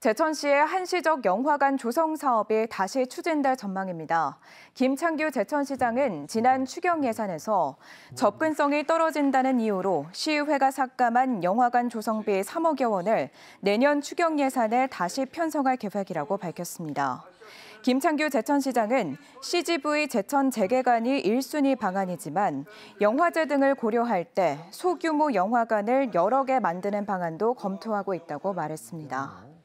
제천시의 한시적 영화관 조성 사업이 다시 추진될 전망입니다. 김창규 제천시장은 지난 추경 예산에서 접근성이 떨어진다는 이유로 시의회가 삭감한 영화관 조성비 3억여 원을 내년 추경 예산에 다시 편성할 계획이라고 밝혔습니다. 김창규 제천시장은 CGV 제천 재개관이 1순위 방안이지만 영화제 등을 고려할 때 소규모 영화관을 여러 개 만드는 방안도 검토하고 있다고 말했습니다.